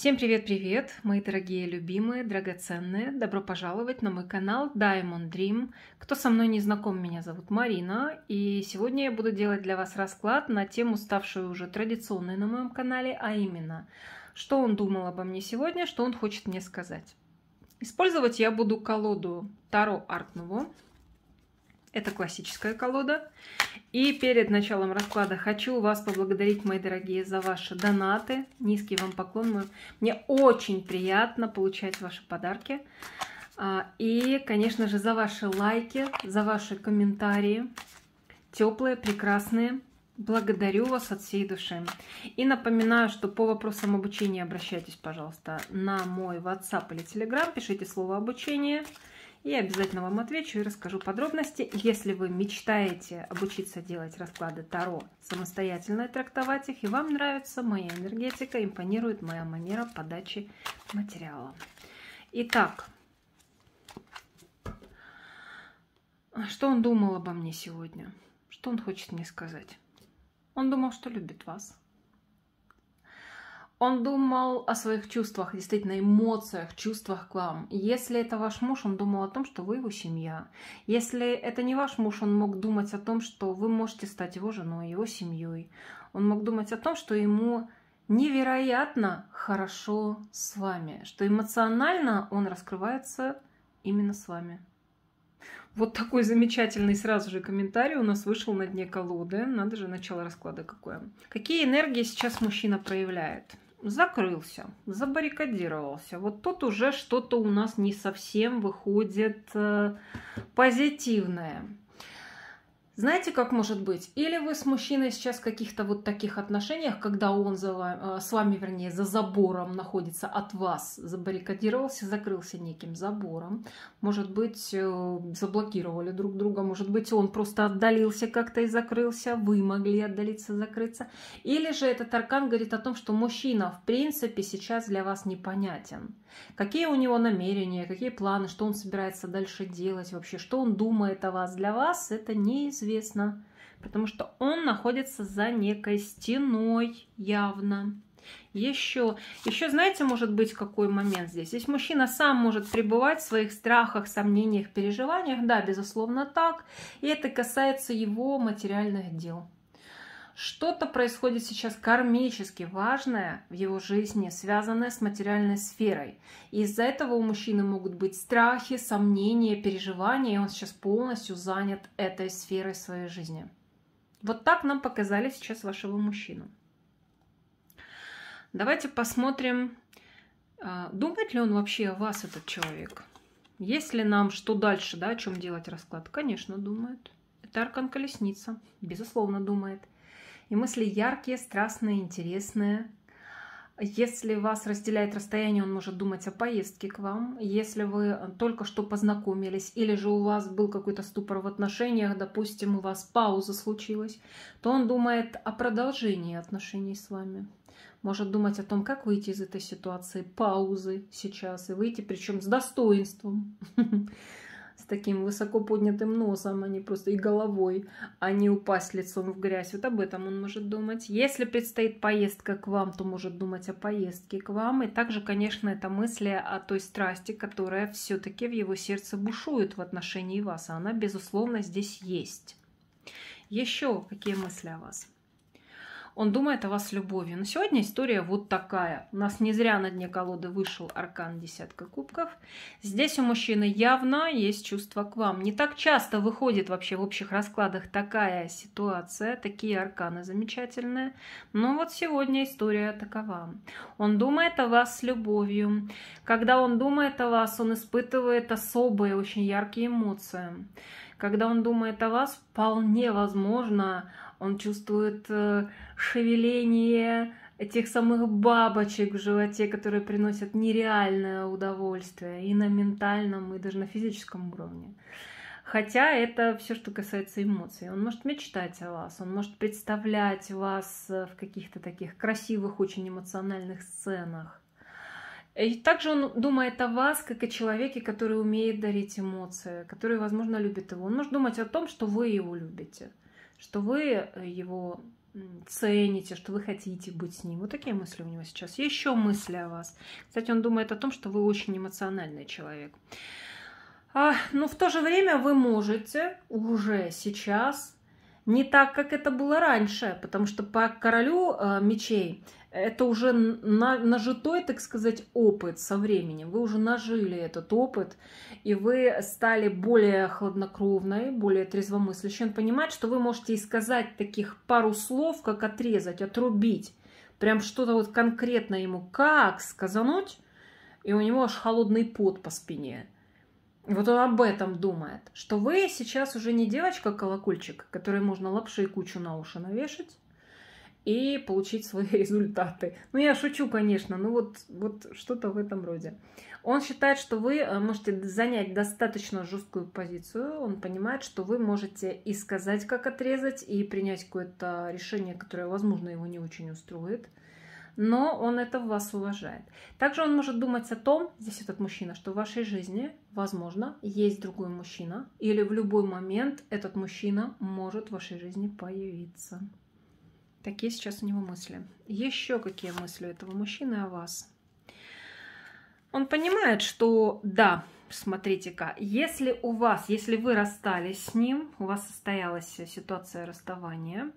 Всем привет-привет, мои дорогие, любимые, драгоценные. Добро пожаловать на мой канал Diamond Dream. Кто со мной не знаком, меня зовут Марина. И сегодня я буду делать для вас расклад на тему, ставшую уже традиционной на моем канале, а именно, что он думал обо мне сегодня, что он хочет мне сказать. Использовать я буду колоду Таро Art Nouveau это классическая колода. И перед началом расклада хочу вас поблагодарить, мои дорогие, за ваши донаты. Низкий вам поклон. Мне очень приятно получать ваши подарки. А, и, конечно же, за ваши лайки, за ваши комментарии. Теплые, прекрасные. Благодарю вас от всей души. И напоминаю, что по вопросам обучения обращайтесь, пожалуйста, на мой WhatsApp или Telegram. Пишите слово «обучение». Я обязательно вам отвечу и расскажу подробности. Если вы мечтаете обучиться делать расклады Таро, самостоятельно трактовать их, и вам нравится моя энергетика, импонирует моя манера подачи материала. Итак, что он думал обо мне сегодня? Что он хочет мне сказать? Он думал, что любит вас. Он думал о своих чувствах, действительно, эмоциях, чувствах к вам. Если это ваш муж, он думал о том, что вы его семья. Если это не ваш муж, он мог думать о том, что вы можете стать его женой, его семьей. Он мог думать о том, что ему невероятно хорошо с вами, что эмоционально он раскрывается именно с вами. Вот такой замечательный сразу же комментарий у нас вышел на дне колоды. Надо же, начало расклада какое. Какие энергии сейчас мужчина проявляет? закрылся, забаррикадировался. Вот тут уже что-то у нас не совсем выходит э, позитивное. Знаете, как может быть? Или вы с мужчиной сейчас в каких-то вот таких отношениях, когда он за вами, э, с вами, вернее, за забором находится от вас, забаррикадировался, закрылся неким забором. Может быть, э, заблокировали друг друга, может быть, он просто отдалился как-то и закрылся, вы могли отдалиться, закрыться. Или же этот аркан говорит о том, что мужчина, в принципе, сейчас для вас непонятен. Какие у него намерения, какие планы, что он собирается дальше делать вообще, что он думает о вас. Для вас это неизвестно известно, потому что он находится за некой стеной явно. Еще, еще знаете, может быть какой момент здесь? Здесь мужчина сам может пребывать в своих страхах, сомнениях, переживаниях. Да, безусловно, так. И это касается его материальных дел. Что-то происходит сейчас кармически важное в его жизни, связанное с материальной сферой. из-за этого у мужчины могут быть страхи, сомнения, переживания, и он сейчас полностью занят этой сферой своей жизни. Вот так нам показали сейчас вашего мужчину. Давайте посмотрим, э, думает ли он вообще о вас, этот человек. Есть ли нам что дальше, да, о чем делать расклад? Конечно, думает. Это аркан колесница, безусловно, думает и мысли яркие, страстные, интересные. Если вас разделяет расстояние, он может думать о поездке к вам. Если вы только что познакомились, или же у вас был какой-то ступор в отношениях, допустим, у вас пауза случилась, то он думает о продолжении отношений с вами. Может думать о том, как выйти из этой ситуации, паузы сейчас, и выйти причем с достоинством. с таким высоко поднятым носом, а не просто и головой, а не упасть лицом в грязь. Вот об этом он может думать. Если предстоит поездка к вам, то может думать о поездке к вам. И также, конечно, это мысли о той страсти, которая все-таки в его сердце бушует в отношении вас. А она, безусловно, здесь есть. Еще какие мысли о вас? Он думает о вас с любовью. Но сегодня история вот такая. У нас не зря на дне колоды вышел аркан десятка кубков. Здесь у мужчины явно есть чувство к вам. Не так часто выходит вообще в общих раскладах такая ситуация, такие арканы замечательные. Но вот сегодня история такова. Он думает о вас с любовью. Когда он думает о вас, он испытывает особые, очень яркие эмоции. Когда он думает о вас, вполне возможно, он чувствует э, шевеление этих самых бабочек в животе, которые приносят нереальное удовольствие и на ментальном, и даже на физическом уровне. Хотя это все, что касается эмоций. Он может мечтать о вас, он может представлять вас э, в каких-то таких красивых, очень эмоциональных сценах. И также он думает о вас, как о человеке, который умеет дарить эмоции, который, возможно, любит его. Он может думать о том, что вы его любите – что вы э, его цените, что вы хотите быть с ним. Вот такие мысли у него сейчас. Еще мысли о вас. Кстати, он думает о том, что вы очень эмоциональный человек. А, но ну, в то же время вы можете уже сейчас не так, как это было раньше, потому что по королю э, мечей это уже на, нажитой, так сказать, опыт со временем. Вы уже нажили этот опыт, и вы стали более хладнокровной, более трезвомыслящей. Он понимает, что вы можете и сказать таких пару слов, как отрезать, отрубить. Прям что-то вот конкретно ему как сказануть, и у него аж холодный пот по спине – и вот он об этом думает, что вы сейчас уже не девочка-колокольчик, а которой можно лапши и кучу на уши навешать и получить свои результаты. Ну, я шучу, конечно, но вот, вот что-то в этом роде. Он считает, что вы э, можете занять достаточно жесткую позицию. Он понимает, что вы можете и сказать, как отрезать, и принять какое-то решение, которое, возможно, его не очень устроит но он это в вас уважает. Также он может думать о том, здесь этот мужчина, что в вашей жизни, возможно, есть другой мужчина, или в любой момент этот мужчина может в вашей жизни появиться. Такие сейчас у него мысли. Еще какие мысли у этого мужчины о вас? Он понимает, что да, смотрите-ка, если у вас, если вы расстались с ним, у вас состоялась ситуация расставания,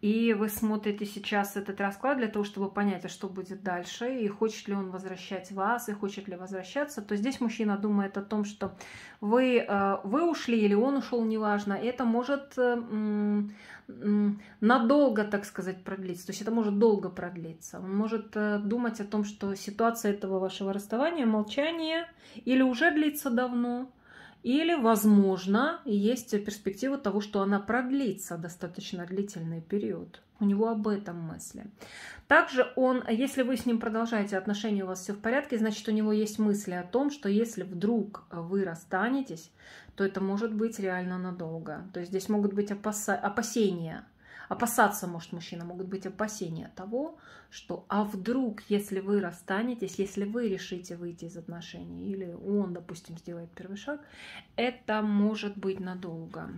и вы смотрите сейчас этот расклад для того, чтобы понять, а что будет дальше, и хочет ли он возвращать вас, и хочет ли возвращаться, то здесь мужчина думает о том, что вы, э, вы ушли или он ушел, неважно, это может э, надолго, так сказать, продлиться, то есть это может долго продлиться. Он может э, думать о том, что ситуация этого вашего расставания, молчание, или уже длится давно, или, возможно, есть перспектива того, что она продлится достаточно длительный период. У него об этом мысли. Также он, если вы с ним продолжаете отношения, у вас все в порядке, значит, у него есть мысли о том, что если вдруг вы расстанетесь, то это может быть реально надолго. То есть здесь могут быть опаса- опасения опасаться, может, мужчина, могут быть опасения того, что а вдруг, если вы расстанетесь, если вы решите выйти из отношений, или он, допустим, сделает первый шаг, это может быть надолго.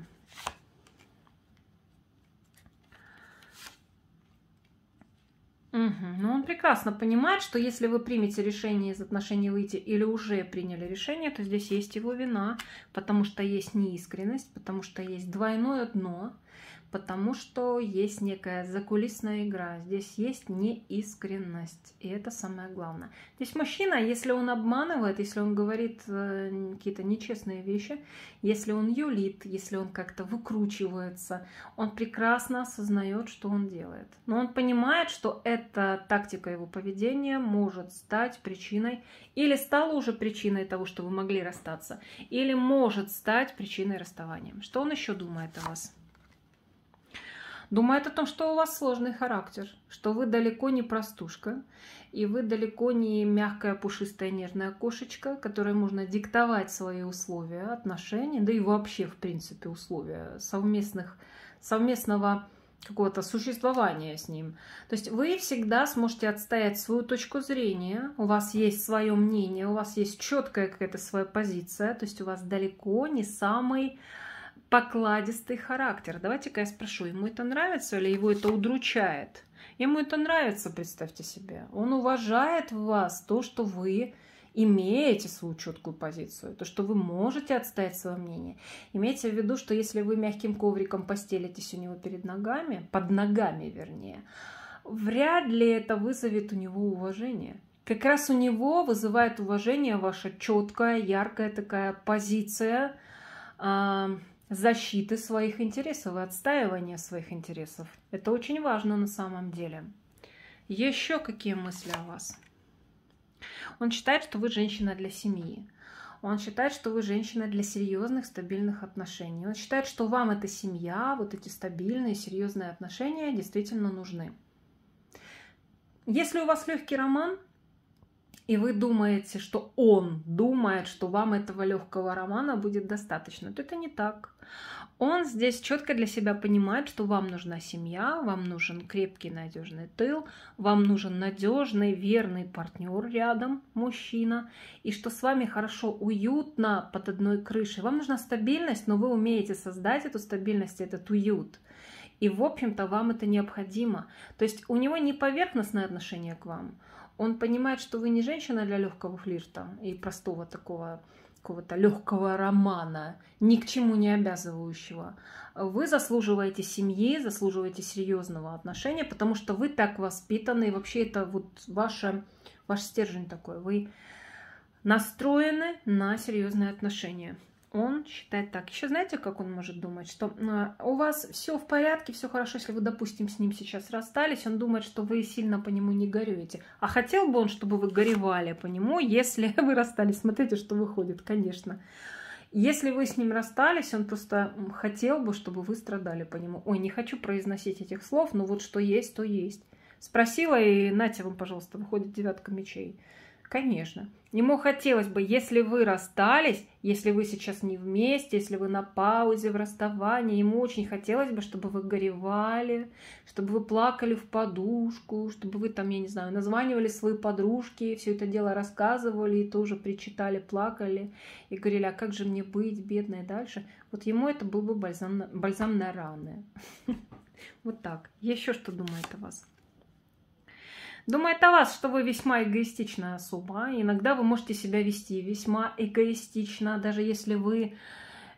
Угу. Ну, Но он прекрасно понимает, что если вы примете решение из отношений выйти или уже приняли решение, то здесь есть его вина, потому что есть неискренность, потому что есть двойное дно, потому что есть некая закулисная игра, здесь есть неискренность, и это самое главное. Здесь мужчина, если он обманывает, если он говорит э, какие-то нечестные вещи, если он юлит, если он как-то выкручивается, он прекрасно осознает, что он делает. Но он понимает, что эта тактика его поведения может стать причиной, или стала уже причиной того, что вы могли расстаться, или может стать причиной расставания. Что он еще думает о вас? думает о том, что у вас сложный характер, что вы далеко не простушка, и вы далеко не мягкая, пушистая, нежная кошечка, которой можно диктовать свои условия отношений, да и вообще, в принципе, условия совместных, совместного какого-то существования с ним. То есть вы всегда сможете отстоять свою точку зрения, у вас есть свое мнение, у вас есть четкая какая-то своя позиция, то есть у вас далеко не самый покладистый характер. Давайте-ка я спрошу, ему это нравится или его это удручает? Ему это нравится, представьте себе. Он уважает в вас то, что вы имеете свою четкую позицию, то, что вы можете отстоять свое мнение. Имейте в виду, что если вы мягким ковриком постелитесь у него перед ногами, под ногами вернее, вряд ли это вызовет у него уважение. Как раз у него вызывает уважение ваша четкая, яркая такая позиция, а, защиты своих интересов и отстаивания своих интересов. Это очень важно на самом деле. Еще какие мысли о вас? Он считает, что вы женщина для семьи. Он считает, что вы женщина для серьезных, стабильных отношений. Он считает, что вам эта семья, вот эти стабильные, серьезные отношения действительно нужны. Если у вас легкий роман, и вы думаете, что он думает, что вам этого легкого романа будет достаточно, то это не так. Он здесь четко для себя понимает, что вам нужна семья, вам нужен крепкий надежный тыл, вам нужен надежный, верный партнер рядом, мужчина, и что с вами хорошо, уютно под одной крышей. Вам нужна стабильность, но вы умеете создать эту стабильность, этот уют. И, в общем-то, вам это необходимо. То есть у него не поверхностное отношение к вам, он понимает, что вы не женщина для легкого флирта и простого такого какого-то легкого романа, ни к чему не обязывающего. Вы заслуживаете семьи, заслуживаете серьезного отношения, потому что вы так воспитаны, и вообще это вот ваше ваш стержень такой. Вы настроены на серьезные отношения он считает так. Еще знаете, как он может думать, что у вас все в порядке, все хорошо, если вы, допустим, с ним сейчас расстались, он думает, что вы сильно по нему не горюете. А хотел бы он, чтобы вы горевали по нему, если вы расстались. Смотрите, что выходит, конечно. Если вы с ним расстались, он просто хотел бы, чтобы вы страдали по нему. Ой, не хочу произносить этих слов, но вот что есть, то есть. Спросила, и нате вам, пожалуйста, выходит девятка мечей. Конечно. Ему хотелось бы, если вы расстались, если вы сейчас не вместе, если вы на паузе в расставании, ему очень хотелось бы, чтобы вы горевали, чтобы вы плакали в подушку, чтобы вы там, я не знаю, названивали свои подружки, все это дело рассказывали и тоже причитали, плакали и говорили, а как же мне быть, бедной дальше. Вот ему это был бы бальзам на, бальзам на раны. Вот так. Еще что думает о вас? Думает о вас, что вы весьма эгоистичная особа. Иногда вы можете себя вести весьма эгоистично, даже если вы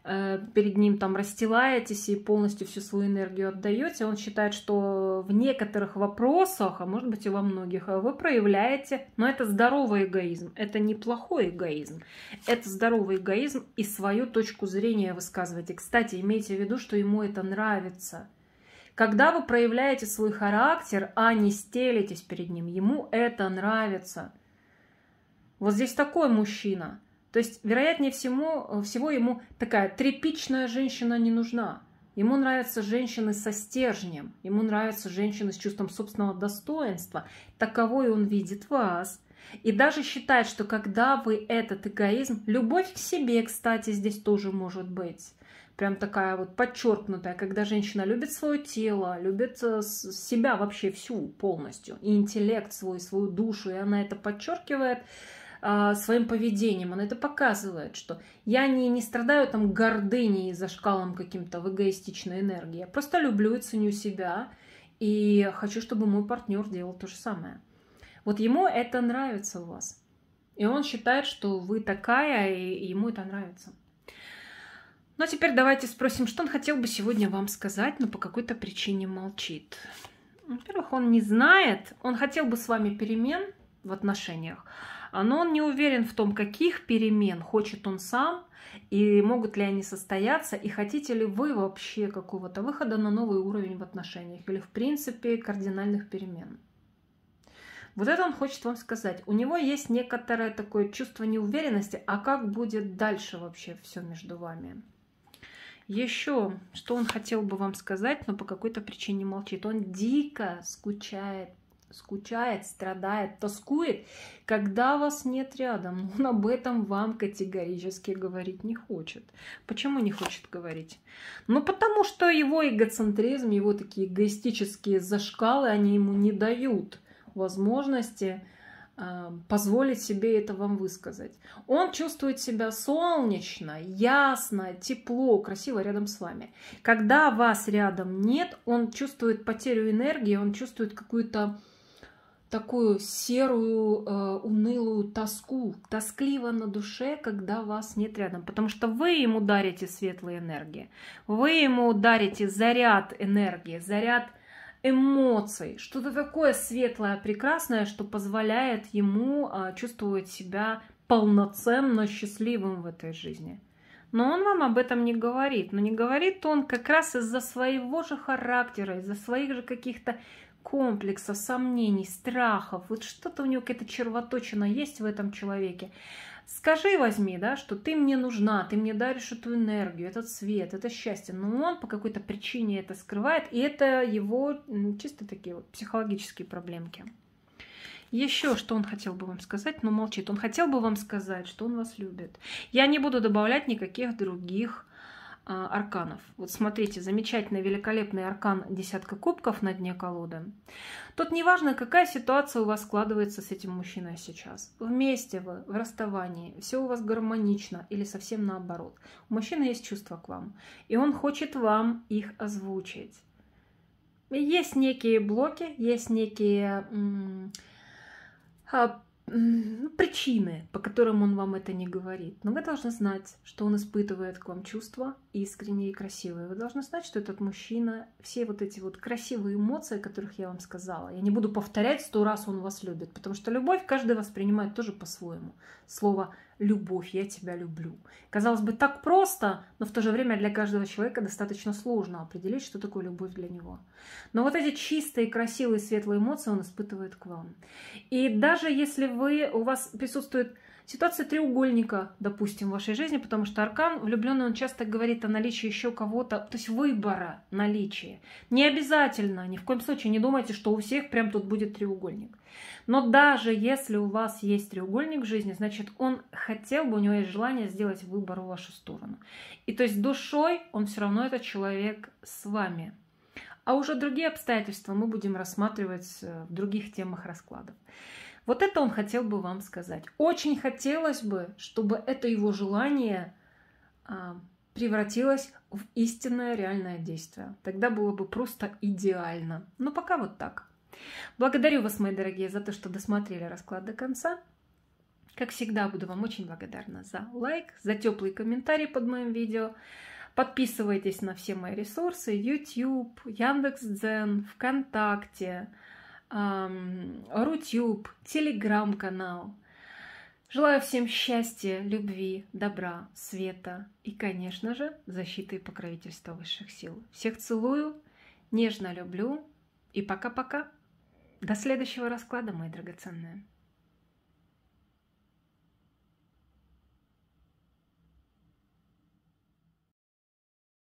э, перед ним там расстилаетесь и полностью всю свою энергию отдаете. Он считает, что в некоторых вопросах, а может быть и во многих, вы проявляете, но это здоровый эгоизм, это неплохой эгоизм, это здоровый эгоизм и свою точку зрения высказываете. Кстати, имейте в виду, что ему это нравится – когда вы проявляете свой характер, а не стелитесь перед ним, ему это нравится. Вот здесь такой мужчина. То есть, вероятнее всего, всего ему такая тряпичная женщина не нужна. Ему нравятся женщины со стержнем, ему нравятся женщины с чувством собственного достоинства. Таковой он видит вас. И даже считает, что когда вы этот эгоизм, любовь к себе, кстати, здесь тоже может быть прям такая вот подчеркнутая, когда женщина любит свое тело, любит э, себя вообще всю полностью, и интеллект свой, свою душу, и она это подчеркивает э, своим поведением, она это показывает, что я не, не страдаю там гордыней за шкалом каким-то в эгоистичной энергии, я просто люблю и ценю себя, и хочу, чтобы мой партнер делал то же самое. Вот ему это нравится у вас. И он считает, что вы такая, и ему это нравится. Ну а теперь давайте спросим, что он хотел бы сегодня вам сказать, но по какой-то причине молчит. Во-первых, он не знает, он хотел бы с вами перемен в отношениях, а, но он не уверен в том, каких перемен хочет он сам, и могут ли они состояться, и хотите ли вы вообще какого-то выхода на новый уровень в отношениях или, в принципе, кардинальных перемен. Вот это он хочет вам сказать. У него есть некоторое такое чувство неуверенности, а как будет дальше вообще все между вами. Еще, что он хотел бы вам сказать, но по какой-то причине молчит. Он дико скучает, скучает, страдает, тоскует, когда вас нет рядом. он об этом вам категорически говорить не хочет. Почему не хочет говорить? Ну, потому что его эгоцентризм, его такие эгоистические зашкалы, они ему не дают возможности Эм, позволить себе это вам высказать. Он чувствует себя солнечно, ясно, тепло, красиво рядом с вами. Когда вас рядом нет, он чувствует потерю энергии, он чувствует какую-то такую серую, э, унылую тоску, тоскливо на душе, когда вас нет рядом, потому что вы ему дарите светлые энергии, вы ему дарите заряд энергии, заряд энергии, эмоций, что-то такое светлое, прекрасное, что позволяет ему а, чувствовать себя полноценно счастливым в этой жизни. Но он вам об этом не говорит. Но не говорит он как раз из-за своего же характера, из-за своих же каких-то комплексов, сомнений, страхов, вот что-то у него какая-то червоточина есть в этом человеке. Скажи, возьми, да, что ты мне нужна, ты мне даришь эту энергию, этот свет, это счастье, но он по какой-то причине это скрывает, и это его чисто такие вот психологические проблемки. Еще что он хотел бы вам сказать, но ну, молчит. Он хотел бы вам сказать, что он вас любит. Я не буду добавлять никаких других а, арканов. Вот смотрите, замечательный, великолепный аркан десятка кубков на дне колоды. Тут неважно, какая ситуация у вас складывается с этим мужчиной сейчас. Вместе вы, в расставании, все у вас гармонично или совсем наоборот. У мужчины есть чувства к вам, и он хочет вам их озвучить. Есть некие блоки, есть некие а, причины, по которым он вам это не говорит. Но вы должны знать, что он испытывает к вам чувства искренние и красивые. Вы должны знать, что этот мужчина, все вот эти вот красивые эмоции, о которых я вам сказала, я не буду повторять сто раз, он вас любит, потому что любовь каждый воспринимает тоже по-своему. Слово «любовь», «я тебя люблю». Казалось бы, так просто, но в то же время для каждого человека достаточно сложно определить, что такое любовь для него. Но вот эти чистые, красивые, светлые эмоции он испытывает к вам. И даже если вы, у вас присутствует ситуация треугольника, допустим, в вашей жизни, потому что аркан влюбленный, он часто говорит о наличии еще кого-то, то есть выбора наличия. Не обязательно, ни в коем случае не думайте, что у всех прям тут будет треугольник. Но даже если у вас есть треугольник в жизни, значит, он хотел бы, у него есть желание сделать выбор в вашу сторону. И то есть душой он все равно этот человек с вами. А уже другие обстоятельства мы будем рассматривать э, в других темах раскладов. Вот это он хотел бы вам сказать. Очень хотелось бы, чтобы это его желание а, превратилось в истинное реальное действие. Тогда было бы просто идеально. Но ну, пока вот так. Благодарю вас, мои дорогие, за то, что досмотрели расклад до конца. Как всегда, буду вам очень благодарна за лайк, за теплый комментарий под моим видео. Подписывайтесь на все мои ресурсы. YouTube, Яндекс.Дзен, ВКонтакте, Рутюб, Телеграм-канал. Желаю всем счастья, любви, добра, света и, конечно же, защиты и покровительства высших сил. Всех целую, нежно люблю и пока-пока. До следующего расклада, мои драгоценные.